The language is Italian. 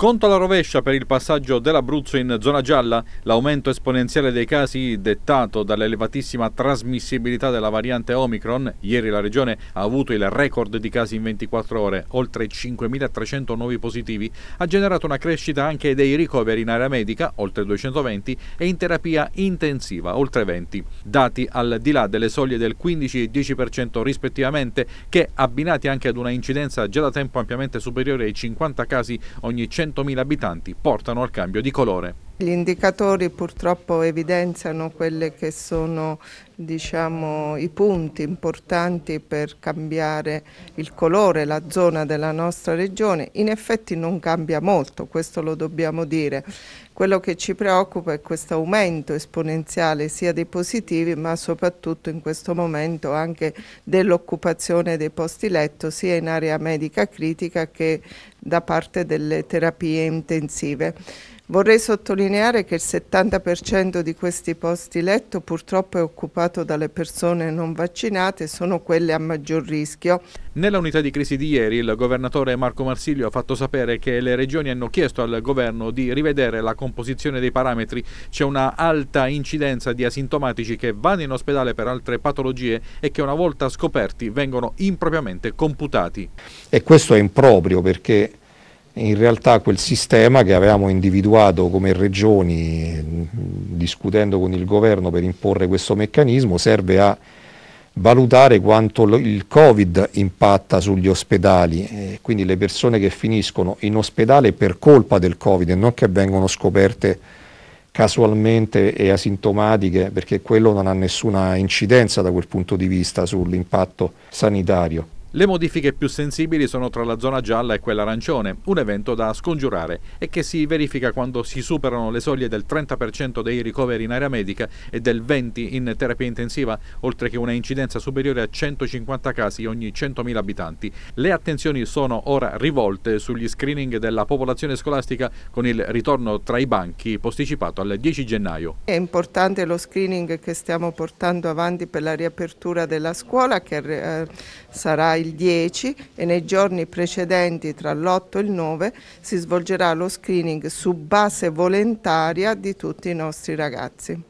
Conto alla rovescia per il passaggio dell'Abruzzo in zona gialla, l'aumento esponenziale dei casi dettato dall'elevatissima trasmissibilità della variante Omicron. Ieri la regione ha avuto il record di casi in 24 ore, oltre 5.300 nuovi positivi, ha generato una crescita anche dei ricoveri in area medica, oltre 220, e in terapia intensiva, oltre 20. Dati al di là delle soglie del 15 e 10% rispettivamente, che abbinati anche ad una incidenza già da tempo ampiamente superiore ai 50 casi ogni 100 100.000 abitanti portano al cambio di colore. Gli indicatori purtroppo evidenziano quelli che sono diciamo, i punti importanti per cambiare il colore, la zona della nostra regione. In effetti non cambia molto, questo lo dobbiamo dire. Quello che ci preoccupa è questo aumento esponenziale sia dei positivi ma soprattutto in questo momento anche dell'occupazione dei posti letto sia in area medica critica che da parte delle terapie intensive. Vorrei sottolineare che il 70% di questi posti letto purtroppo è occupato dalle persone non vaccinate, sono quelle a maggior rischio. Nella unità di crisi di ieri il governatore Marco Marsiglio ha fatto sapere che le regioni hanno chiesto al governo di rivedere la composizione dei parametri. C'è una alta incidenza di asintomatici che vanno in ospedale per altre patologie e che una volta scoperti vengono impropriamente computati. E questo è improprio perché in realtà quel sistema che avevamo individuato come regioni discutendo con il governo per imporre questo meccanismo serve a valutare quanto il Covid impatta sugli ospedali, quindi le persone che finiscono in ospedale per colpa del Covid e non che vengono scoperte casualmente e asintomatiche perché quello non ha nessuna incidenza da quel punto di vista sull'impatto sanitario. Le modifiche più sensibili sono tra la zona gialla e quella arancione, un evento da scongiurare e che si verifica quando si superano le soglie del 30% dei ricoveri in area medica e del 20% in terapia intensiva, oltre che una incidenza superiore a 150 casi ogni 100.000 abitanti. Le attenzioni sono ora rivolte sugli screening della popolazione scolastica con il ritorno tra i banchi posticipato al 10 gennaio. È importante lo screening che stiamo portando avanti per la riapertura della scuola che eh, sarà il 10 e nei giorni precedenti tra l'8 e il 9 si svolgerà lo screening su base volontaria di tutti i nostri ragazzi.